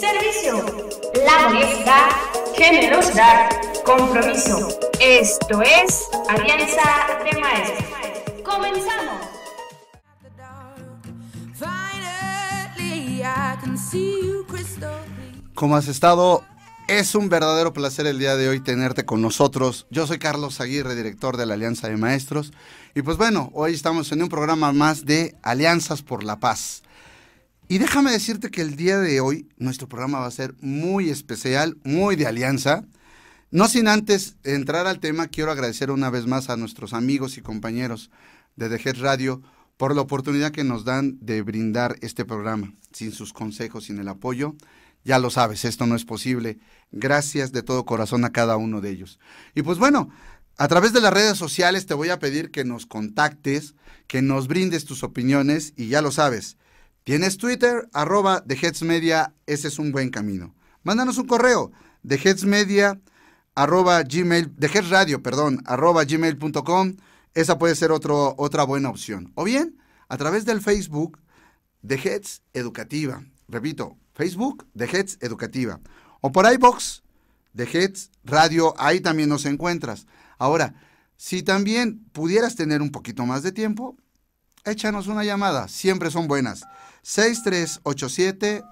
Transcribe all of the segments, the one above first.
Servicio, laboriosidad, generosidad, compromiso. Esto es Alianza de Maestros. ¡Comenzamos! ¿Cómo has estado? Es un verdadero placer el día de hoy tenerte con nosotros. Yo soy Carlos Aguirre, director de la Alianza de Maestros. Y pues bueno, hoy estamos en un programa más de Alianzas por la Paz. Y déjame decirte que el día de hoy nuestro programa va a ser muy especial, muy de alianza. No sin antes entrar al tema, quiero agradecer una vez más a nuestros amigos y compañeros de Head Radio por la oportunidad que nos dan de brindar este programa. Sin sus consejos, sin el apoyo, ya lo sabes, esto no es posible. Gracias de todo corazón a cada uno de ellos. Y pues bueno, a través de las redes sociales te voy a pedir que nos contactes, que nos brindes tus opiniones y ya lo sabes, y en Twitter, arroba de Heads Media, ese es un buen camino. Mándanos un correo de Heads Media, arroba gmail, de Radio, perdón, arroba gmail.com. Esa puede ser otra buena opción. O bien, a través del Facebook de Heads Educativa. Repito, Facebook de Heads Educativa. O por iBox de Heads Radio, ahí también nos encuentras. Ahora, si también pudieras tener un poquito más de tiempo, échanos una llamada, siempre son buenas. 6387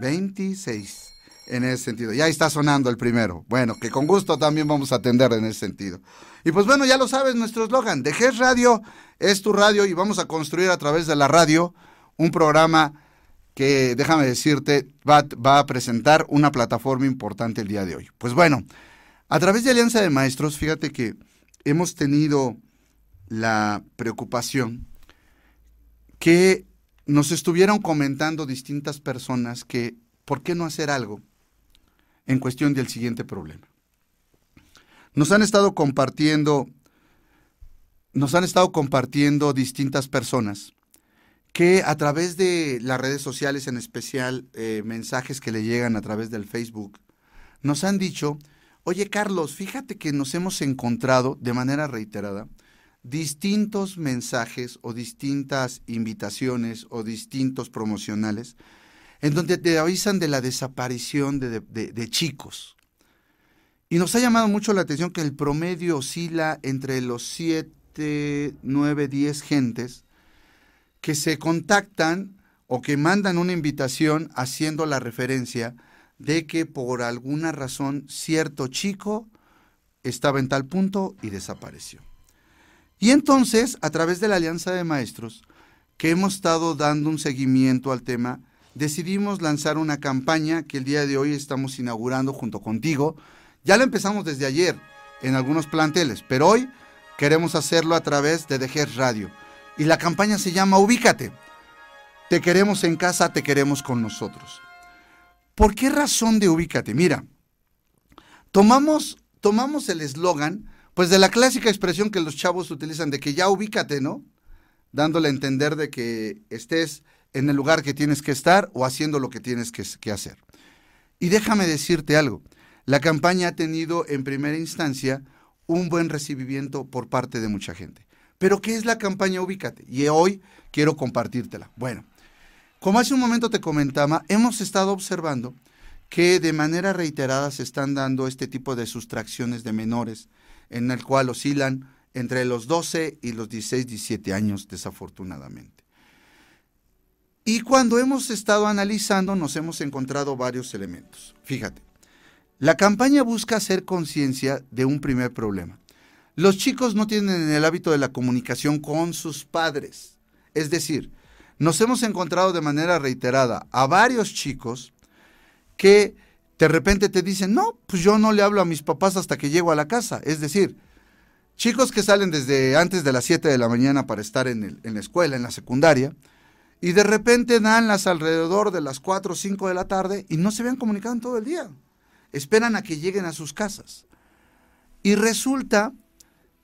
1126 en ese sentido. Ya está sonando el primero. Bueno, que con gusto también vamos a atender en ese sentido. Y pues bueno, ya lo sabes, nuestro eslogan, Dejes Radio es tu radio y vamos a construir a través de la radio un programa que, déjame decirte, va, va a presentar una plataforma importante el día de hoy. Pues bueno, a través de Alianza de Maestros, fíjate que hemos tenido la preocupación que nos estuvieron comentando distintas personas que, ¿por qué no hacer algo en cuestión del siguiente problema? Nos han estado compartiendo, nos han estado compartiendo distintas personas que a través de las redes sociales, en especial eh, mensajes que le llegan a través del Facebook, nos han dicho, oye Carlos, fíjate que nos hemos encontrado de manera reiterada distintos mensajes o distintas invitaciones o distintos promocionales en donde te avisan de la desaparición de, chicos. Y nos ha llamado mucho la atención que el promedio oscila entre los 7, 9, 10 gentes que se contactan o que mandan una invitación haciendo la referencia de que por alguna razón cierto chico estaba en tal punto y desapareció. Y entonces, a través de la Alianza de Maestros, que hemos estado dando un seguimiento al tema, decidimos lanzar una campaña que el día de hoy estamos inaugurando junto contigo. Ya la empezamos desde ayer en algunos planteles, pero hoy queremos hacerlo a través de Dejer Radio. Y la campaña se llama Ubícate. Te queremos en casa, te queremos con nosotros. ¿Por qué razón de Ubícate? Mira, tomamos, tomamos el eslogan pues de la clásica expresión que los chavos utilizan de que ya ubícate, ¿no? Dándole a entender de que estés en el lugar que tienes que estar o haciendo lo que tienes que, que hacer. Y déjame decirte algo, la campaña ha tenido en primera instancia un buen recibimiento por parte de mucha gente. Pero ¿qué es la campaña Ubícate? Y hoy quiero compartírtela. Bueno, como hace un momento te comentaba, hemos estado observando que de manera reiterada se están dando este tipo de sustracciones de menores en el cual oscilan entre los 12 y los 16, 17 años, desafortunadamente. Y cuando hemos estado analizando, nos hemos encontrado varios elementos. Fíjate, la campaña busca hacer conciencia de un primer problema. Los chicos no tienen el hábito de la comunicación con sus padres. Es decir, nos hemos encontrado de manera reiterada a varios chicos que de repente te dicen, no, pues yo no le hablo a mis papás hasta que llego a la casa. Es decir, chicos que salen desde antes de las 7 de la mañana para estar en, la escuela, en la secundaria, y de repente dan las alrededor de las 4 o 5 de la tarde y no se vean comunicado todo el día. Esperan a que lleguen a sus casas. Y resulta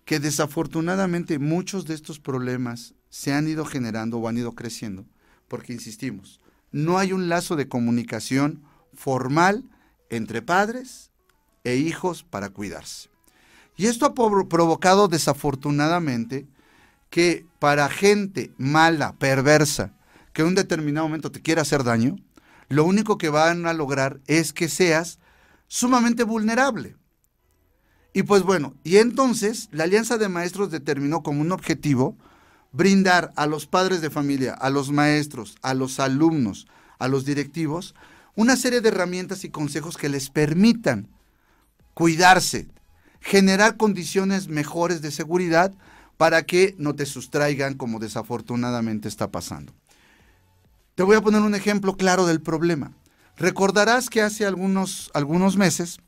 que desafortunadamente muchos de estos problemas se han ido generando o han ido creciendo, porque insistimos, no hay un lazo de comunicación formal entre padres e hijos para cuidarse. Y esto ha provocado desafortunadamente que para gente mala, perversa, que en un determinado momento te quiera hacer daño, lo único que van a lograr es que seas sumamente vulnerable. Y pues bueno, y entonces la Alianza de Maestros determinó como un objetivo brindar a los padres de familia, a los maestros, a los alumnos, a los directivos, una serie de herramientas y consejos que les permitan cuidarse, generar condiciones mejores de seguridad para que no te sustraigan como desafortunadamente está pasando. Te voy a poner un ejemplo claro del problema. Recordarás que hace algunos, algunos meses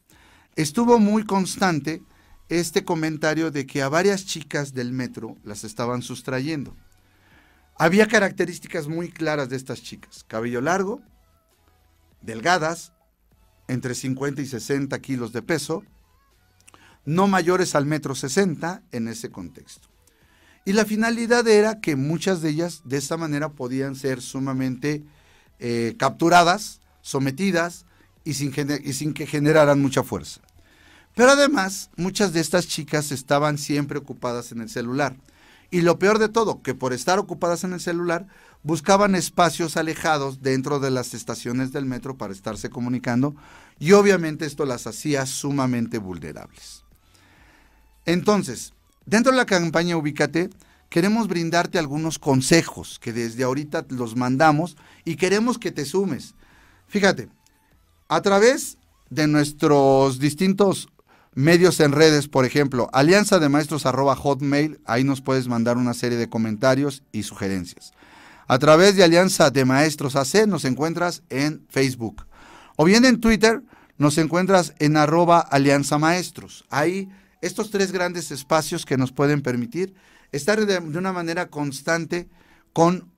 estuvo muy constante este comentario de que a varias chicas del metro las estaban sustrayendo. Había características muy claras de estas chicas. Cabello largo, delgadas, entre 50 y 60 kilos de peso, no mayores al metro 60 en ese contexto. Y la finalidad era que muchas de ellas de esta manera podían ser sumamente eh, capturadas, sometidas y sin que generaran mucha fuerza. Pero además, muchas de estas chicas estaban siempre ocupadas en el celular. Y lo peor de todo, que por estar ocupadas en el celular, buscaban espacios alejados dentro de las estaciones del metro para estarse comunicando y obviamente esto las hacía sumamente vulnerables. Entonces, dentro de la campaña Ubícate, queremos brindarte algunos consejos que desde ahorita los mandamos y queremos que te sumes. Fíjate, a través de nuestros distintos Medios en redes, por ejemplo, alianza de maestros hotmail, ahí nos puedes mandar una serie de comentarios y sugerencias. A través de Alianza de Maestros AC nos encuentras en Facebook. O bien en Twitter nos encuentras en arroba Alianza Maestros. Ahí estos tres grandes espacios que nos pueden permitir estar de, una manera constante con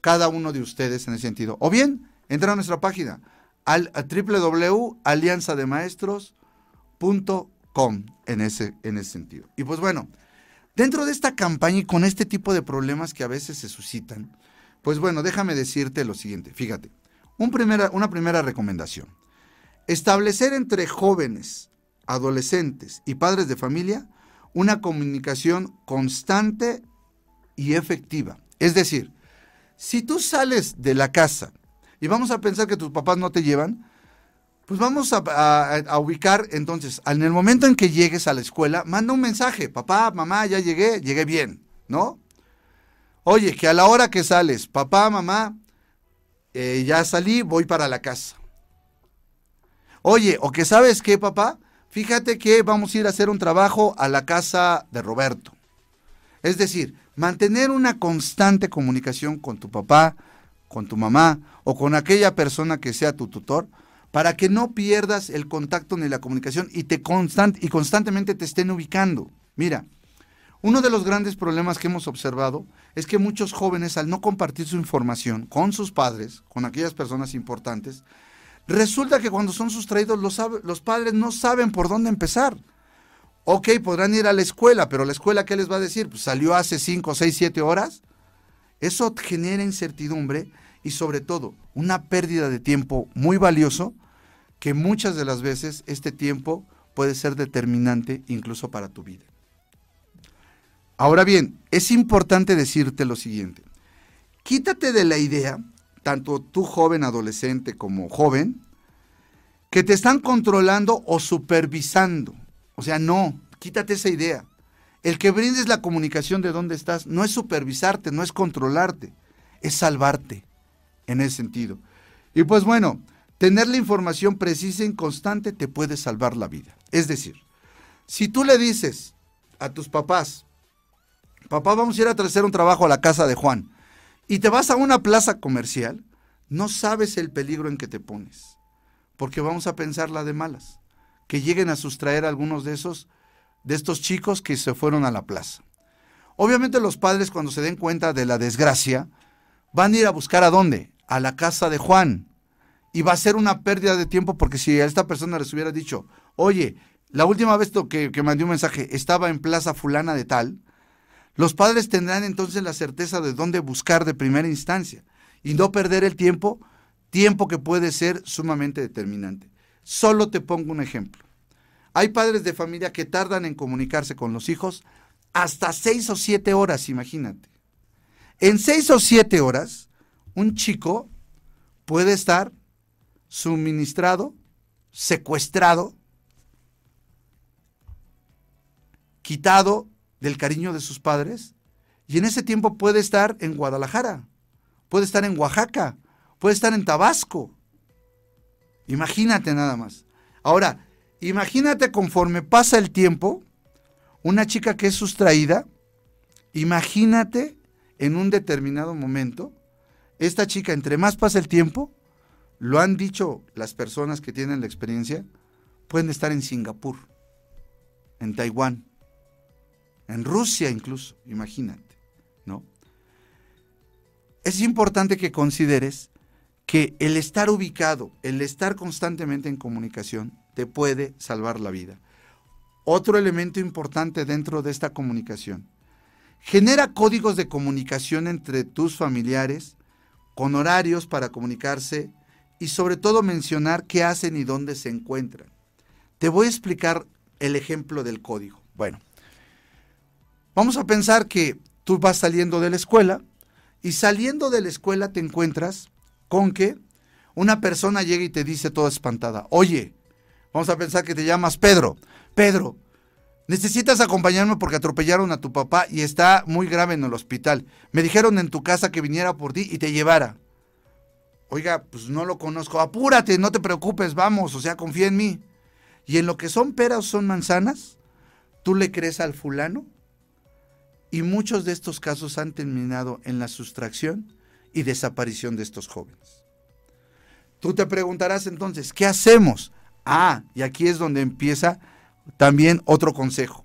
cada uno de ustedes en ese sentido. O bien, entra a nuestra página al www.alianzademaestros.com en ese, en ese sentido. Y pues bueno, dentro de esta campaña y con este tipo de problemas que a veces se suscitan, pues bueno, déjame decirte lo siguiente, fíjate, un una primera recomendación, establecer entre jóvenes, adolescentes y padres de familia una comunicación constante y efectiva. Es decir, si tú sales de la casa y vamos a pensar que tus papás no te llevan, pues vamos a, ubicar entonces, en el momento en que llegues a la escuela, manda un mensaje, papá, mamá, ya llegué, llegué bien, ¿no? Oye, que a la hora que sales, papá, mamá, eh, ya salí, voy para la casa. Oye, o que sabes qué, papá, fíjate que vamos a ir a hacer un trabajo a la casa de Roberto. Es decir, mantener una constante comunicación con tu papá, con tu mamá o con aquella persona que sea tu tutor para que no pierdas el contacto ni la comunicación y, te y constantemente te estén ubicando. Mira, uno de los grandes problemas que hemos observado es que muchos jóvenes al no compartir su información con sus padres, con aquellas personas importantes, resulta que cuando son sustraídos los, los padres no saben por dónde empezar. Ok, podrán ir a la escuela, pero la escuela ¿qué les va a decir? Pues salió hace 5, 6, 7 horas. Eso genera incertidumbre y sobre todo una pérdida de tiempo muy valioso que muchas de las veces este tiempo puede ser determinante incluso para tu vida. Ahora bien, es importante decirte lo siguiente. Quítate de la idea, tanto tú joven adolescente como joven, que te están controlando o supervisando. O sea, no, quítate esa idea. El que brindes la comunicación de dónde estás no es supervisarte, no es controlarte, es salvarte en ese sentido. Y pues bueno, tener la información precisa y constante te puede salvar la vida. Es decir, si tú le dices a tus papás, papá, vamos a ir a traer un trabajo a la casa de Juan, y te vas a una plaza comercial, no sabes el peligro en que te pones, porque vamos a pensar la de malas, que lleguen a sustraer a algunos de esos, de estos chicos que se fueron a la plaza. Obviamente los padres cuando se den cuenta de la desgracia, van a ir a buscar a dónde? a la casa de Juan. Y va a ser una pérdida de tiempo porque si a esta persona les hubiera dicho, oye, la última vez que, que mandé un mensaje estaba en Plaza Fulana de Tal, los padres tendrán entonces la certeza de dónde buscar de primera instancia y no perder el tiempo, tiempo que puede ser sumamente determinante. Solo te pongo un ejemplo. Hay padres de familia que tardan en comunicarse con los hijos hasta seis o siete horas, imagínate. En seis o siete horas, un chico puede estar suministrado, secuestrado, quitado del cariño de sus padres y en ese tiempo puede estar en Guadalajara, puede estar en Oaxaca, puede estar en Tabasco. Imagínate nada más. Ahora, imagínate conforme pasa el tiempo, una chica que es sustraída, imagínate en un determinado momento esta chica, entre más pasa el tiempo, lo han dicho las personas que tienen la experiencia, pueden estar en Singapur, en Taiwán, en Rusia incluso, imagínate, ¿no? Es importante que consideres que el estar ubicado, el estar constantemente en comunicación, te puede salvar la vida. Otro elemento importante dentro de esta comunicación, genera códigos de comunicación entre tus familiares con horarios para comunicarse y sobre todo mencionar qué hacen y dónde se encuentran. Te voy a explicar el ejemplo del código. Bueno, vamos a pensar que tú vas saliendo de la escuela y saliendo de la escuela te encuentras con que una persona llega y te dice toda espantada, oye, vamos a pensar que te llamas Pedro, Pedro, necesitas acompañarme porque atropellaron a tu papá y está muy grave en el hospital. Me dijeron en tu casa que viniera por ti y te llevara. Oiga, pues no lo conozco. Apúrate, no te preocupes, vamos, o sea, confía en mí. Y en lo que son peras o son manzanas, tú le crees al fulano. Y muchos de estos casos han terminado en la sustracción y desaparición de estos jóvenes. Tú te preguntarás entonces, ¿qué hacemos? Ah, y aquí es donde empieza también otro consejo.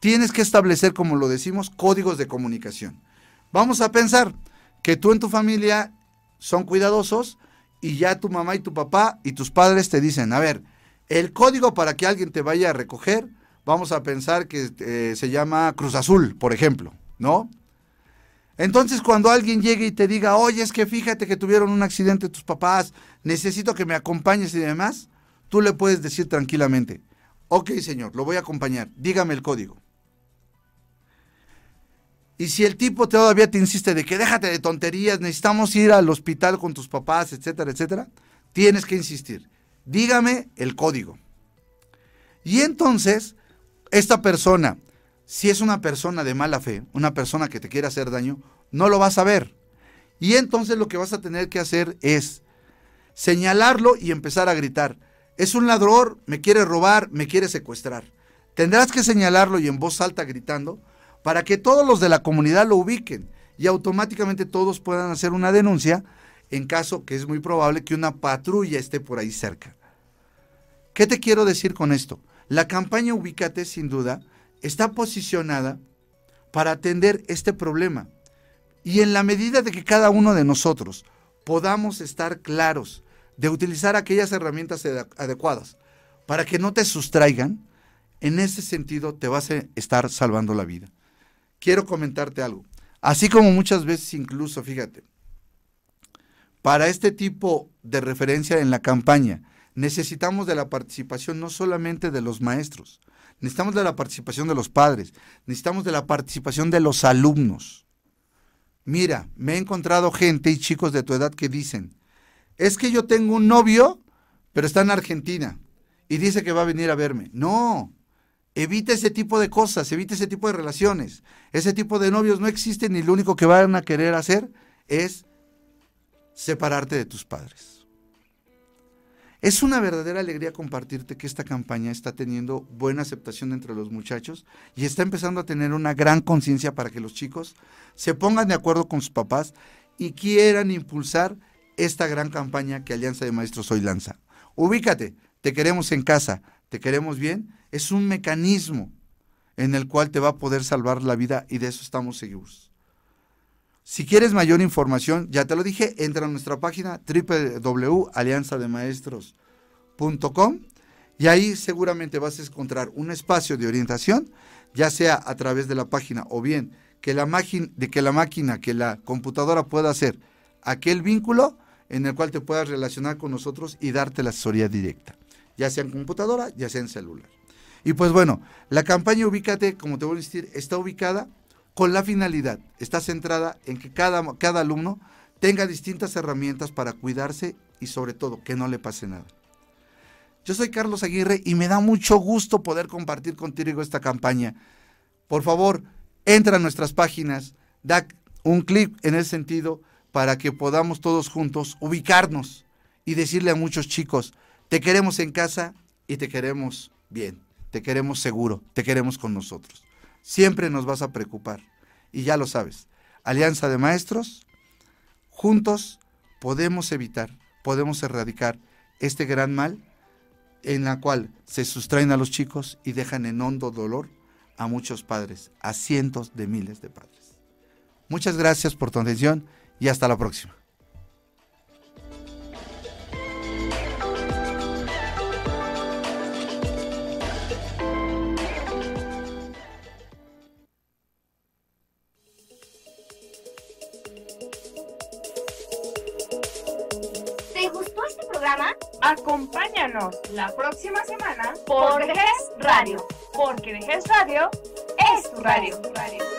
Tienes que establecer, como lo decimos, códigos de comunicación. Vamos a pensar que tú en tu familia son cuidadosos y ya tu mamá y tu papá y tus padres te dicen, a ver, el código para que alguien te vaya a recoger, vamos a pensar que eh, se llama Cruz Azul, por ejemplo, ¿no? Entonces, cuando alguien llegue y te diga, oye, es que fíjate que tuvieron un accidente tus papás, necesito que me acompañes y demás, tú le puedes decir tranquilamente, Ok, señor, lo voy a acompañar. Dígame el código. Y si el tipo todavía te insiste de que déjate de tonterías, necesitamos ir al hospital con tus papás, etcétera, etcétera, tienes que insistir. Dígame el código. Y entonces, esta persona, si es una persona de mala fe, una persona que te quiere hacer daño, no lo vas a ver. Y entonces lo que vas a tener que hacer es señalarlo y empezar a gritar. Es un ladrón, me quiere robar, me quiere secuestrar. Tendrás que señalarlo y en voz alta gritando para que todos los de la comunidad lo ubiquen y automáticamente todos puedan hacer una denuncia en caso que es muy probable que una patrulla esté por ahí cerca. ¿Qué te quiero decir con esto? La campaña Ubícate, sin duda, está posicionada para atender este problema. Y en la medida de que cada uno de nosotros podamos estar claros de utilizar aquellas herramientas adecuadas para que no te sustraigan, en ese sentido te vas a estar salvando la vida. Quiero comentarte algo. Así como muchas veces incluso, fíjate, para este tipo de referencia en la campaña, necesitamos de la participación no solamente de los maestros, necesitamos de la participación de los padres, necesitamos de la participación de los alumnos. Mira, me he encontrado gente y chicos de tu edad que dicen, es que yo tengo un novio, pero está en Argentina y dice que va a venir a verme. No, evita ese tipo de cosas, evita ese tipo de relaciones. Ese tipo de novios no existen y lo único que van a querer hacer es separarte de tus padres. Es una verdadera alegría compartirte que esta campaña está teniendo buena aceptación entre los muchachos y está empezando a tener una gran conciencia para que los chicos se pongan de acuerdo con sus papás y quieran impulsar esta gran campaña que Alianza de Maestros hoy lanza. Ubícate, te queremos en casa, te queremos bien, es un mecanismo en el cual te va a poder salvar la vida y de eso estamos seguros. Si quieres mayor información, ya te lo dije, entra a nuestra página www.alianzademaestros.com y ahí seguramente vas a encontrar un espacio de orientación, ya sea a través de la página o bien que la, de que la máquina, que la computadora pueda hacer aquel vínculo en el cual te puedas relacionar con nosotros y darte la asesoría directa, ya sea en computadora, ya sea en celular. Y pues bueno, la campaña Ubícate, como te voy a decir, está ubicada con la finalidad, está centrada en que cada, cada alumno tenga distintas herramientas para cuidarse y sobre todo que no le pase nada. Yo soy Carlos Aguirre y me da mucho gusto poder compartir contigo esta campaña. Por favor, entra a nuestras páginas, da un clic en el sentido, para que podamos todos juntos ubicarnos y decirle a muchos chicos, te queremos en casa y te queremos bien, te queremos seguro, te queremos con nosotros. Siempre nos vas a preocupar y ya lo sabes. Alianza de Maestros, juntos podemos evitar, podemos erradicar este gran mal en la cual se sustraen a los chicos y dejan en hondo dolor a muchos padres, a cientos de miles de padres. Muchas gracias por tu atención y hasta la próxima. ¿Te gustó este programa? Acompáñanos la próxima semana por, GES Radio, porque GES Radio es Tu radio.